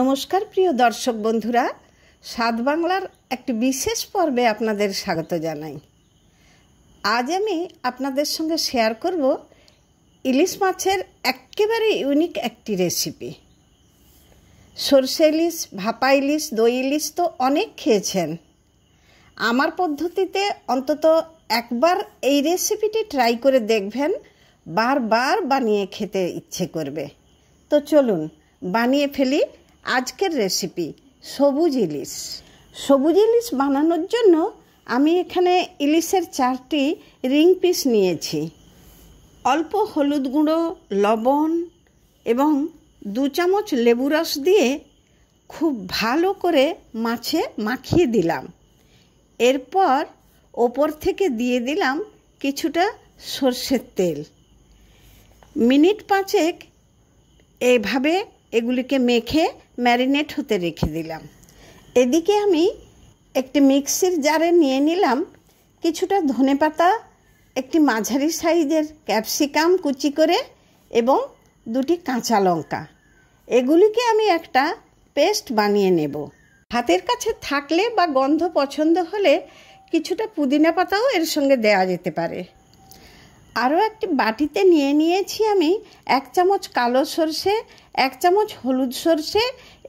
নমস্কার প্রিয় দর্শক বন্ধুরা সাত বাংলার একটি বিশেষ পর্বে আপনাদের স্বাগত জানাই আজ আমি আপনাদের সঙ্গে শেয়ার করব ইলিশ মাছের একেবারে ইউনিক একটি রেসিপি সর্ষে ইলিশ ভাপা ইলিশ দই ইলিশ তো অনেক খেয়েছেন আমার পদ্ধতিতে অন্তত একবার এই রেসিপিটি ট্রাই করে দেখবেন বারবার বানিয়ে খেতে ইচ্ছে করবে তো চলুন বানিয়ে ফেলি আজকের রেসিপি সবুজ ইলিশ সবুজ ইলিশ বানানোর জন্য আমি এখানে ইলিশের চারটি রিং পিস নিয়েছি অল্প হলুদ গুঁড়ো লবণ এবং দু চামচ লেবু রস দিয়ে খুব ভালো করে মাছে মাখিয়ে দিলাম এরপর ওপর থেকে দিয়ে দিলাম কিছুটা সর্ষের তেল মিনিট পাঁচেক এভাবে এগুলিকে মেখে ম্যারিনেট হতে রেখে দিলাম এদিকে আমি একটি মিক্সির জারে নিয়ে নিলাম কিছুটা ধনে পাতা একটি মাঝারি সাইজের ক্যাপসিকাম কুচি করে এবং দুটি কাঁচা লঙ্কা এগুলিকে আমি একটা পেস্ট বানিয়ে নেব হাতের কাছে থাকলে বা গন্ধ পছন্দ হলে কিছুটা পুদিনা পাতাও এর সঙ্গে দেওয়া যেতে পারে আরও একটি বাটিতে নিয়ে নিয়েছি আমি এক চামচ কালো সর্ষে এক চামচ হলুদ সর্ষে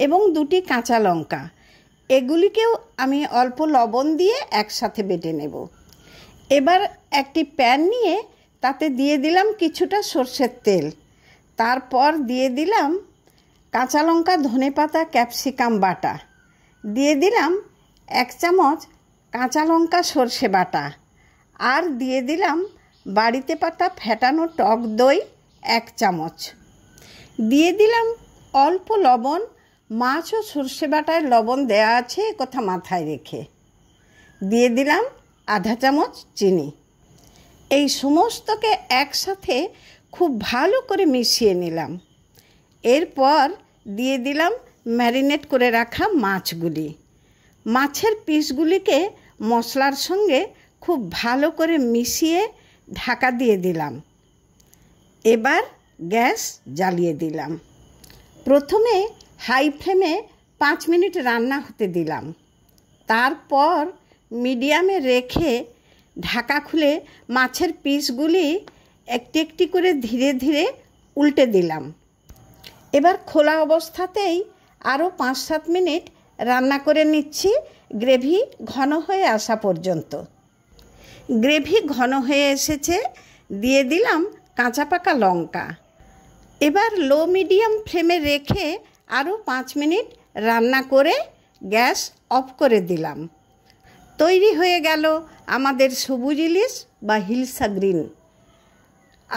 এবং দুটি কাঁচা লঙ্কা এগুলিকেও আমি অল্প লবণ দিয়ে একসাথে বেটে নেব এবার একটি প্যান নিয়ে তাতে দিয়ে দিলাম কিছুটা সর্ষের তেল তারপর দিয়ে দিলাম কাঁচা লঙ্কা ধনে পাতা ক্যাপসিকাম বাটা দিয়ে দিলাম এক চামচ কাঁচা লঙ্কা সর্ষে বাটা আর দিয়ে দিলাম বাড়িতে পাতা ফেটানো টক দই এক চামচ দিয়ে দিলাম অল্প লবণ মাছ ও সর্ষে বাটায় লবণ দেয়া আছে কথা মাথায় রেখে দিয়ে দিলাম আধা চামচ চিনি এই সমস্তকে একসাথে খুব ভালো করে মিশিয়ে নিলাম এরপর দিয়ে দিলাম ম্যারিনেট করে রাখা মাছগুলি মাছের পিসগুলিকে মশলার সঙ্গে খুব ভালো করে মিশিয়ে ঢাকা দিয়ে দিলাম এবার গ্যাস জ্বালিয়ে দিলাম প্রথমে হাই ফ্লেমে পাঁচ মিনিট রান্না হতে দিলাম তারপর মিডিয়ামে রেখে ঢাকা খুলে মাছের পিসগুলি একটি একটি করে ধীরে ধীরে উল্টে দিলাম এবার খোলা অবস্থাতেই আরও পাঁচ সাত মিনিট রান্না করে নিচ্ছি গ্রেভি ঘন হয়ে আসা পর্যন্ত গ্রেভি ঘন হয়ে এসেছে দিয়ে দিলাম কাঁচা পাকা লঙ্কা এবার লো মিডিয়াম ফ্লেমে রেখে আরও পাঁচ মিনিট রান্না করে গ্যাস অফ করে দিলাম তৈরি হয়ে গেল আমাদের সবুজ ইলিশ বা হিলসা গ্রিন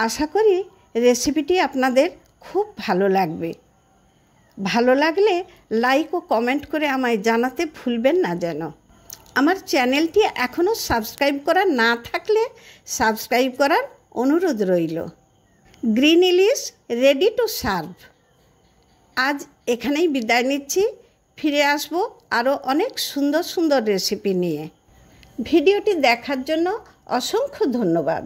আশা করি রেসিপিটি আপনাদের খুব ভালো লাগবে ভালো লাগলে লাইক ও কমেন্ট করে আমায় জানাতে ভুলবেন না যেন আমার চ্যানেলটি এখনও সাবস্ক্রাইব করা না থাকলে সাবস্ক্রাইব করার অনুরোধ রইল গ্রিন ইলিশ রেডি টু সার্ভ আজ এখানেই বিদায় নিচ্ছি ফিরে আসব আরও অনেক সুন্দর সুন্দর রেসিপি নিয়ে ভিডিওটি দেখার জন্য অসংখ্য ধন্যবাদ